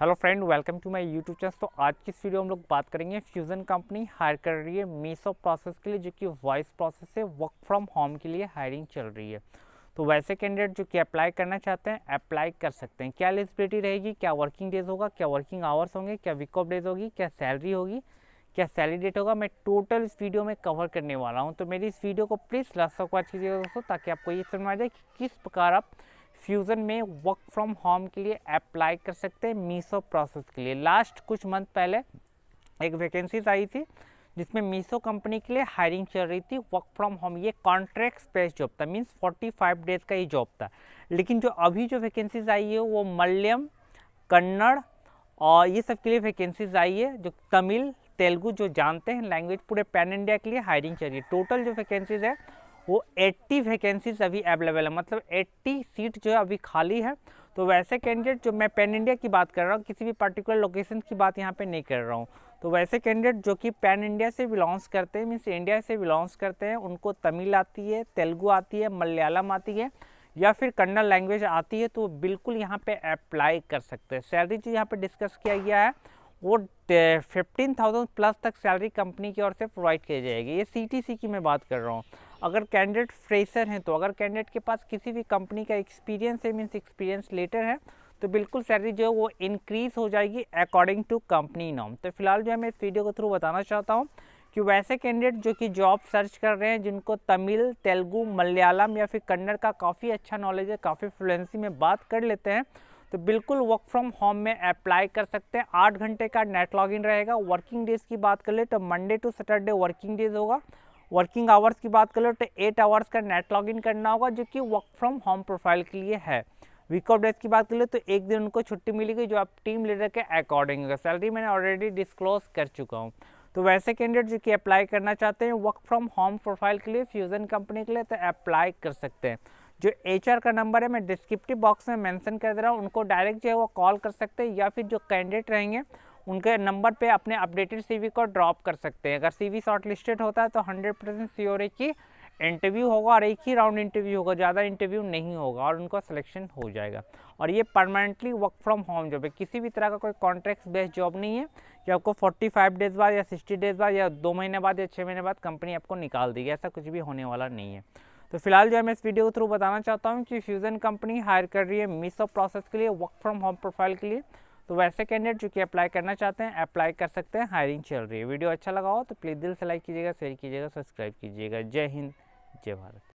hello friend welcome to my YouTube channel तो आज की इस वीडियो हम लोग बात करेंगे फ्यूजन कंपनी हायर कर रही है मीसो प्रोसेस के लिए जो कि वॉइस प्रोसेस है वर्क फ्रॉम होम के लिए हायरिंग चल रही है तो वैसे कैंडिडेट जो कि अप्लाई करना चाहते हैं अप्लाई कर सकते हैं क्या एलिजिबिलिटी रहेगी क्या वर्किंग डेज होगा क्या वर्किंग आवर्स होंगे क्या वीक ऑफ डेज होगी क्या सैलरी होगी क्या सैलरी डेट होगा मैं टोटल इस वीडियो में कवर करने वाला हूँ तो मेरी इस वीडियो को प्लीज़ लास्ट तक वॉच कीजिएगा दोस्तों ताकि आपको ये समझ आ जाए कि किस प्रकार आप फ्यूज़न में वर्क फ्रॉम होम के लिए अप्लाई कर सकते हैं मीसो प्रोसेस के लिए लास्ट कुछ मंथ पहले एक वैकेंसीज आई थी जिसमें मीसो कंपनी के लिए हायरिंग चल रही थी वर्क फ्रॉम होम ये कॉन्ट्रैक्ट स्पेस जॉब था मीन्स 45 डेज का ये जॉब था लेकिन जो अभी जो वैकेंसीज आई है वो मल्यम कन्नड़ और ये सब के लिए वैकेंसीज आई है जो तमिल तेलुगू जो जानते हैं लैंग्वेज पूरे पैन इंडिया के लिए हायरिंग चल रही है टोटल जो वैकेंसीज है वो 80 वैकेंसीज अभी अवेलेबल है मतलब 80 सीट जो है अभी खाली है तो वैसे कैंडिडेट जो मैं पैन इंडिया की बात कर रहा हूँ किसी भी पर्टिकुलर लोकेशन की बात यहाँ पे नहीं कर रहा हूँ तो वैसे कैंडिडेट जो कि पैन इंडिया से बिलोंग्स करते हैं मीन्स इंडिया से बिलोंग्स करते हैं उनको तमिल आती है तेलुगू आती है मलयालम आती है या फिर कन्नड़ लैंग्वेज आती है तो वो बिल्कुल यहाँ पर अप्लाई कर सकते हैं सैलरी जो यहाँ पर डिस्कस किया गया है वो फिफ्टीन थाउजेंड प्लस तक सैलरी कंपनी की ओर से प्रोवाइड की जाएगी ये सी की मैं बात कर रहा हूँ अगर कैंडिडेट फ्रेशर हैं तो अगर कैंडिडेट के पास किसी भी कंपनी का एक्सपीरियंस है मीन्स एक्सपीरियंस लेटर है तो बिल्कुल सैलरी जो है वो इंक्रीज़ हो जाएगी अकॉर्डिंग टू कंपनी नॉम तो फिलहाल जो है मैं इस वीडियो के थ्रू बताना चाहता हूँ कि वैसे कैंडिडेट जो कि जॉब सर्च कर रहे हैं जिनको तमिल तेलुगू मलयालम या फिर कन्नड़ का काफ़ी अच्छा नॉलेज है काफ़ी फ्लुएंसी में बात कर लेते हैं तो बिल्कुल वर्क फ्रॉम होम में अप्लाई कर सकते हैं आठ घंटे का नेट लॉगिन रहेगा वर्किंग डेज की बात कर ले तो Monday to Saturday working days होगा वर्किंग आवर्स की बात करें तो एट आवर्स का नेट लॉगिन करना होगा जो कि वर्क फ्रॉम होम प्रोफाइल के लिए है वीक ऑफ डेथ की बात करें तो एक दिन उनको छुट्टी मिलेगी जो आप टीम लीडर के अकॉर्डिंग होगा सैलरी मैंने ऑलरेडी डिस्क्लोज कर चुका हूँ तो वैसे कैंडिडेट जो कि अप्लाई करना चाहते हैं वर्क फ्रॉम होम प्रोफाइल के लिए फ्यूजन कंपनी के लिए तो अप्लाई कर सकते हैं जो एच का नंबर है मैं डिस्क्रिप्टिव बॉक्स में मेंशन कर दे रहा हूँ उनको डायरेक्ट जो है वो कॉल कर सकते हैं या फिर जो कैंडिडेट रहेंगे उनके नंबर पे अपने अपडेटेड सीवी को ड्रॉप कर सकते हैं अगर सीवी शॉर्टलिस्टेड होता है तो 100 परसेंट श्योर है की इंटरव्यू होगा और एक ही राउंड इंटरव्यू होगा ज़्यादा इंटरव्यू नहीं होगा और उनका सिलेक्शन हो जाएगा और ये permanently work from home job है किसी भी तरह का कोई कॉन्ट्रैक्ट बेस्ड जॉब नहीं है कि आपको 45 डेज़ बाद या 60 डेज़ बाद या दो महीने बाद या छः महीने बाद कंपनी आपको निकाल देगी ऐसा कुछ भी होने वाला नहीं है तो फिलहाल जो है मैं इस वीडियो के थ्रू बताना चाहता हूँ कि फ्यूज़न कंपनी हायर कर रही है मिस ऑफ प्रोसेस के लिए वर्क फ्रॉम होम प्रोफाइल के लिए तो वैसे कैंडिडेट जो कि अप्लाई करना चाहते हैं अप्लाई कर सकते हैं हायरिंग चल रही है वीडियो अच्छा लगा हो तो प्लीज़ दिल से लाइक कीजिएगा शेयर कीजिएगा सब्सक्राइब कीजिएगा जय हिंद जय भारत